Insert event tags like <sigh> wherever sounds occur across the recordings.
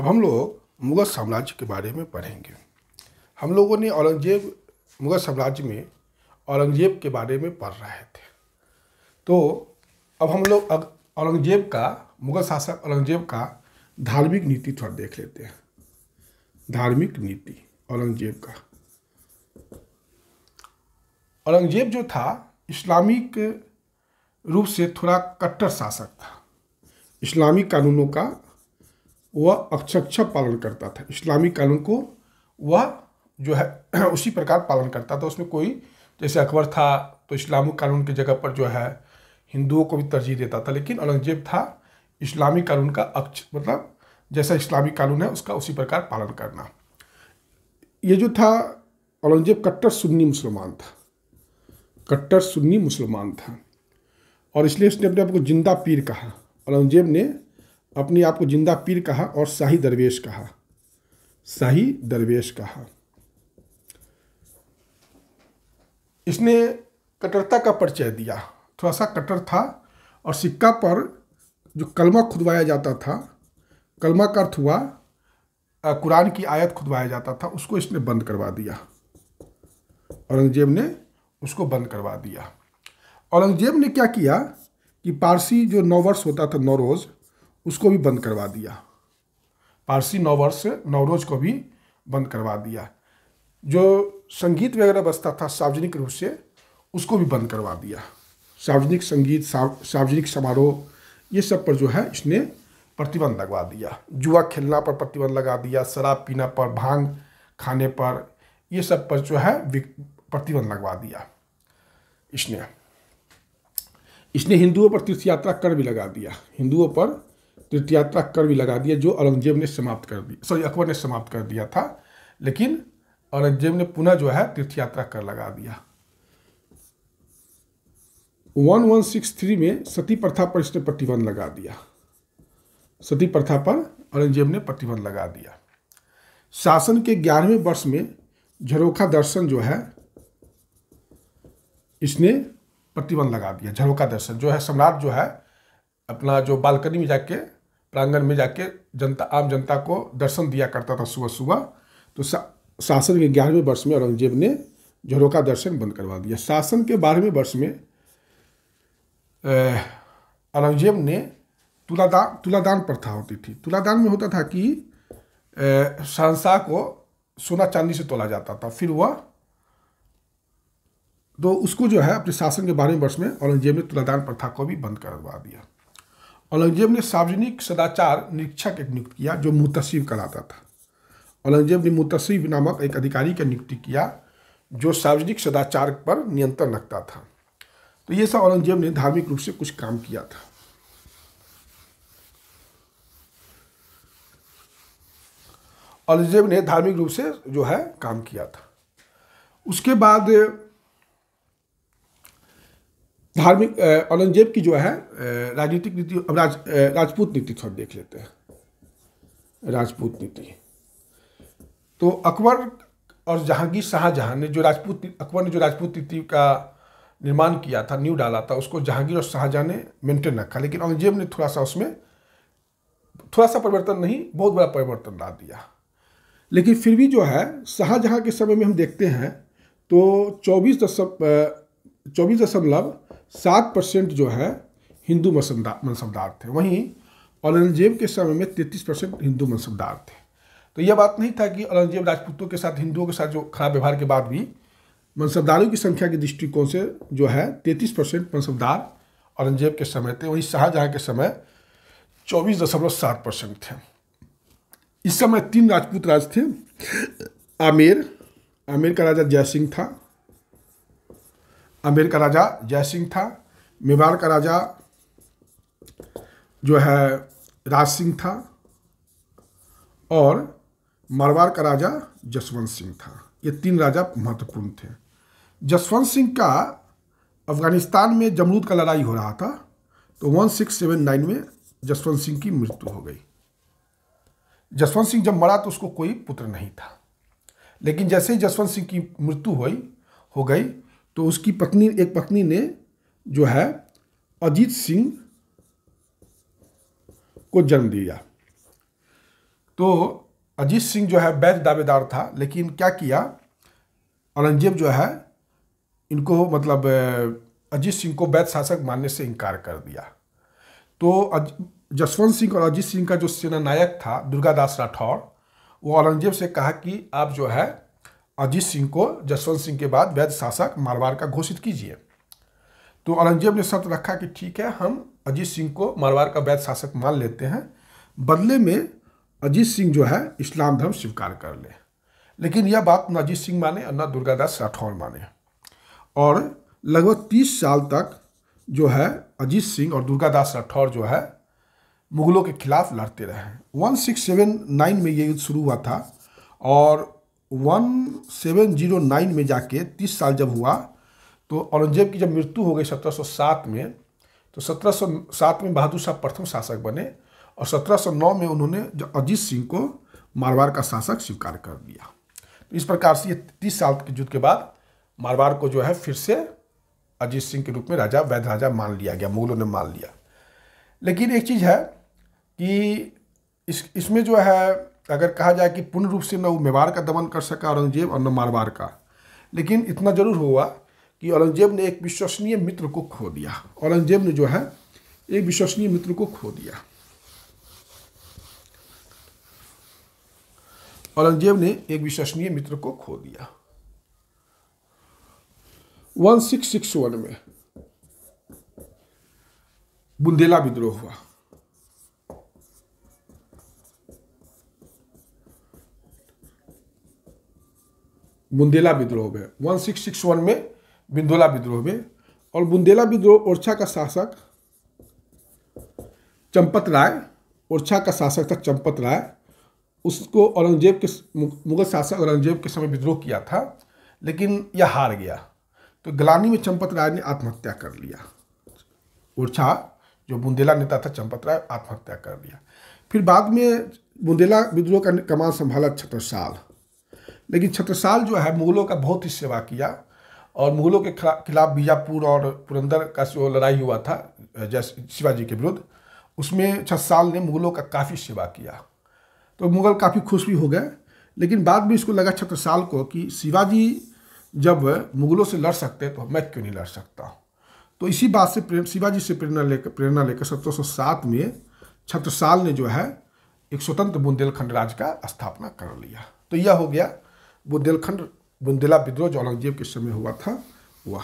अब हम लोग मुगल साम्राज्य के बारे में पढ़ेंगे हम लोगों ने औरंगजेब मुगल साम्राज्य में औरंगजेब के बारे में पढ़ रहे थे तो अब हम लोग औरंगजेब का मुगल शासक औरंगजेब का धार्मिक नीति थोड़ा देख लेते हैं धार्मिक नीति औरंगजेब का औरंगजेब जो था इस्लामिक रूप से थोड़ा कट्टर शासक था इस्लामी कानूनों का वह अक्षक्ष पालन करता था इस्लामी कानून को वह जो है <clears throat> उसी प्रकार पालन करता था उसमें कोई जैसे अकबर था तो इस्लामी कानून की जगह पर जो है हिंदुओं को भी तरजीह देता था लेकिन औरंगजेब था इस्लामी कानून का अक्ष मतलब जैसा इस्लामी कानून है उसका उसी प्रकार पालन करना ये जो था औरंगजेब कट्टर सुन्नी मुसलमान था कट्टर सुन्नी मुसलमान था और इसलिए उसने अपने आप को जिंदा पीर कहा औरंगजेब ने अपने आप को जिंदा पीर कहा और शाही दरवेश कहा शाही दरवेश कहा इसने कट्टरता का परिचय दिया थोड़ा सा कट्टर था और सिक्का पर जो कलमा खुदवाया जाता था कलमा का अर्थ हुआ कुरान की आयत खुदवाया जाता था उसको इसने बंद करवा दिया औरंगजेब ने उसको बंद करवा दिया औरंगजेब ने क्या किया कि पारसी जो नौ वर्ष होता था नौ रोज़ उसको भी बंद करवा दिया पारसी नववर्ष नवरोज को भी बंद करवा दिया जो संगीत वगैरह बजता था सार्वजनिक रूप से उसको भी बंद करवा दिया सार्वजनिक संगीत सार्वजनिक समारोह ये सब पर जो है इसने प्रतिबंध लगवा दिया जुआ खेलना पर प्रतिबंध लगा दिया शराब पीना पर भांग खाने पर ये सब पर जो है प्रतिबंध लगवा दिया इसने इसने हिंदुओं पर तीर्थ यात्रा कर भी लगा दिया हिंदुओं पर तीर्थयात्रा कर भी लगा दिया जो औरंगजेब ने समाप्त कर दिया सॉरी अकबर ने समाप्त कर दिया था लेकिन औरंगजेब ने पुनः जो है तीर्थयात्रा कर लगा दिया वन वन सिक्स थ्री में सती प्रथा पर इसने प्रतिबंध लगा दिया सती प्रथा पर औरंगजेब ने प्रतिबंध लगा दिया शासन के ग्यारहवें वर्ष में झरोखा दर्शन जो है इसने प्रतिबंध लगा दिया झरोखा दर्शन जो है सम्राट जो है अपना जो बालकनी में जाके प्रांगण में जाके जनता आम जनता को दर्शन दिया करता था सुबह सुबह तो सा, शासन के ग्यारहवें वर्ष में औरंगजेब ने झरों का दर्शन बंद करवा दिया शासन के बारहवें वर्ष में औरंगजेब ने तुलादान तुलादान प्रथा होती थी तुलादान में होता था कि शहनशाह को सोना चांदी से तोला जाता था फिर वह तो उसको जो है अपने शासन के बारहवें वर्ष में औरंगजेब ने तुलादान प्रथा को भी बंद करवा दिया औरंगजेब ने सार्वजनिक सदाचार निरीक्षक एक नियुक्त किया जो मुतसिब कराता था औरंगजेब ने मुतसिब नामक एक अधिकारी का नियुक्ति किया जो सार्वजनिक सदाचार पर नियंत्रण रखता था तो ये सब औरंगजेब ने धार्मिक रूप से कुछ काम किया था औरंगजेब ने धार्मिक रूप से जो है काम किया था उसके बाद धार्मिक औरंगजेब की जो है राजनीतिक नीति अब राज राजपूत नीति थोड़ा देख लेते हैं राजपूत नीति तो अकबर और जहांगीर शाहजहां ने जो राजपूत अकबर ने जो राजपूत नीति का निर्माण किया था न्यू डाला था उसको जहांगीर और शाहजहां ने मेंटेन रखा लेकिन औरंगजेब ने थोड़ा सा उसमें थोड़ा सा परिवर्तन नहीं बहुत बड़ा परिवर्तन ला दिया लेकिन फिर भी जो है शाहजहाँ के समय में हम देखते हैं तो चौबीस दशम चौबीस दशमलव सात परसेंट जो है हिंदू मनसबदार थे वहीं औरंगजेब के समय में तैंतीस परसेंट हिंदू मनसबदार थे तो यह बात नहीं था कि औरंगजेब राजपूतों के साथ हिंदुओं के साथ जो खराब व्यवहार के बाद भी मनसबदारों की संख्या के दृष्टिकोण से जो है तैंतीस परसेंट मनसबदार औरंगजेब के समय थे वहीं शाहजहाँ के समय चौबीस दशमलव सात परसेंट थे इस समय तीन राजपूत राज थे आमेर आमेर का राजा जयसिंह था अमेर का राजा जय सिंह था मेवाड़ का राजा जो है राज सिंह था और मारवाड़ का राजा जसवंत सिंह था ये तीन राजा महत्वपूर्ण थे जसवंत सिंह का अफगानिस्तान में जमरूद का लड़ाई हो रहा था तो वन सिक्स सेवन नाइन में जसवंत सिंह की मृत्यु हो गई जसवंत सिंह जब मरा तो उसको कोई पुत्र नहीं था लेकिन जैसे ही जसवंत सिंह की मृत्यु हुई हो गई तो उसकी पत्नी एक पत्नी ने जो है अजीत सिंह को जन्म दिया तो अजीत सिंह जो है वैध दावेदार था लेकिन क्या किया औरंगजेब जो है इनको मतलब अजीत सिंह को वैध शासक मानने से इनकार कर दिया तो जसवंत सिंह और अजीत सिंह का जो सेनानायक था दुर्गादास राठौर वो औरंगजेब से कहा कि आप जो है अजीत सिंह को जसवंत सिंह के बाद वैध शासक मारवाड़ का घोषित कीजिए तो औरंगजेब ने शर्त रखा कि ठीक है हम अजीत सिंह को मारवाड़ का वैध शासक मान लेते हैं बदले में अजीत सिंह जो है इस्लाम धर्म स्वीकार कर ले लेकिन यह बात न अजीत सिंह माने और न दुर्गादास राठौर माने और लगभग तीस साल तक जो है अजीत सिंह और दुर्गादास राठौर जो है मुगलों के खिलाफ लड़ते रहे वन में ये युद्ध शुरू हुआ था और 1709 में जाके 30 साल जब हुआ तो औरंगजेब की जब मृत्यु हो गई 1707 में तो 1707 में बहादुर शाह प्रथम शासक बने और 1709 में उन्होंने अजीत सिंह को मारवाड़ का शासक स्वीकार कर दिया तो इस प्रकार से ये तीस साल के युद्ध के बाद मारवाड़ को जो है फिर से अजीत सिंह के रूप में राजा वैध राजा मान लिया गया मुगलों ने मान लिया लेकिन एक चीज़ है कि इस इसमें जो है अगर कहा जाए कि पूर्ण रूप से न वो मेवाड़ का दमन कर सका औरंगजेब और न मारवाड़ का लेकिन इतना ज़रूर हुआ कि औरंगजेब ने एक विश्वसनीय मित्र को खो दिया औरंगजेब ने जो है एक विश्वसनीय मित्र को खो दिया औरंगजेब ने एक विश्वसनीय मित्र को खो दिया वन सिक्स सिक्स वन में बुंदेला विद्रोह हुआ बुंदेला विद्रोह में वन सिक्स सिक्स वन में बुंदेला विद्रोह में और बुंदेला विद्रोह ओरछा का शासक चंपत राय ओरछा का शासक था चंपत राय उसको औरंगजेब के मुगल शासक औरंगजेब के समय विद्रोह किया था लेकिन यह हार गया तो गलानी में चंपत राय ने आत्महत्या कर लिया ओरछा जो बुंदेला नेता था चंपत राय आत्महत्या कर लिया फिर बाद में बुंदेला विद्रोह का कमान संभाला छत्रसाल साल लेकिन छत्रसाल जो है मुगलों का बहुत ही सेवा किया और मुगलों के खिलाफ बीजापुर और पुरंदर का जो लड़ाई हुआ था जैसे शिवाजी के विरुद्ध उसमें छत्रसाल ने मुगलों का काफ़ी सेवा किया तो मुगल काफ़ी खुश भी हो गए लेकिन बाद में इसको लगा छत्रसाल को कि शिवाजी जब मुगलों से लड़ सकते तो मैं क्यों नहीं लड़ सकता तो इसी बात से प्रेम शिवाजी से प्रेरणा लेकर प्रेरणा लेकर सत्रह में छत्रसाल ने जो है एक स्वतंत्र बुंदेलखंड राज्य का स्थापना कर लिया तो यह हो गया बुंदेलखंड बुंदेला विद्रोह जो औरंगजेब के समय हुआ था वह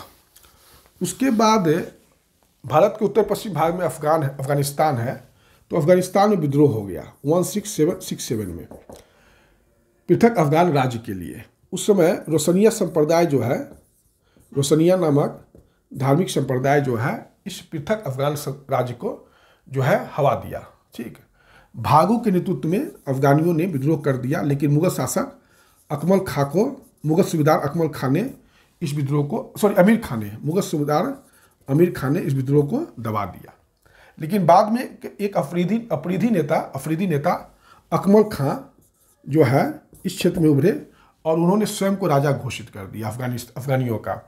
उसके बाद भारत के उत्तर पश्चिम भाग में अफगान है अफगानिस्तान है तो अफगानिस्तान में विद्रोह हो गया one six seven six seven में पृथक अफगान राज्य के लिए उस समय रोशनिया संप्रदाय जो है रोशनिया नामक धार्मिक संप्रदाय जो है इस पृथक अफगान राज्य को जो है हवा दिया ठीक भागु के नेतृत्व में अफगानियों ने विद्रोह कर दिया लेकिन मुगल शासक अकमल खां को मुगल सूबेदार अकमल खां ने इस विद्रोह को सॉरी अमीर खां ने मुगल सूबेदार अमीर खां ने इस विद्रोह को दबा दिया लेकिन बाद में एक अफरीदी अफरीदी नेता अफरीदी नेता अकमल खां जो है इस क्षेत्र में उभरे और उन्होंने स्वयं को राजा घोषित कर दिया अफगानिस्तान अफगानियों का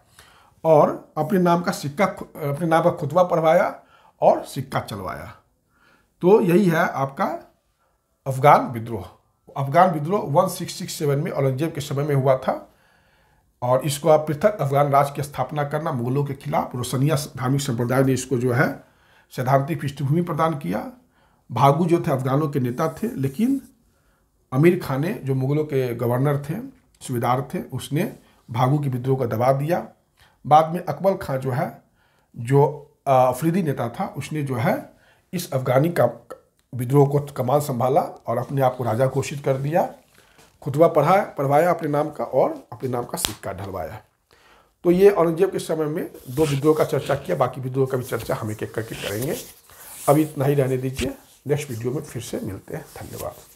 और अपने नाम का सिक्का अपने नाम का खुतबा पढ़वाया और सिक्का चलवाया तो यही है आपका अफगान विद्रोह अफगान विद्रोह 1667 में औरंगजेब के समय में हुआ था और इसको आप पृथक अफगान राज की स्थापना करना मुगलों के खिलाफ रोशनिया धार्मिक संप्रदाय ने इसको जो है सैद्धांतिक पृष्ठभूमि प्रदान किया भागू जो थे अफगानों के नेता थे लेकिन अमीर खान ने जो मुगलों के गवर्नर थे सूबेदार थे उसने भागू के विद्रोह का दबा दिया बाद में अकबर खां जो है जो अफरीदी नेता था उसने जो है इस अफगानी का विद्रोह को कमाल संभाला और अपने आप को राजा घोषित कर दिया खुतबा पढ़ा पढ़वाया अपने नाम का और अपने नाम का सिक्का ढलवाया तो ये औरंगजेब के समय में दो विद्रोह का चर्चा किया बाकी विद्रोह का भी चर्चा हम एक एक करके करेंगे अभी इतना ही रहने दीजिए नेक्स्ट वीडियो में फिर से मिलते हैं धन्यवाद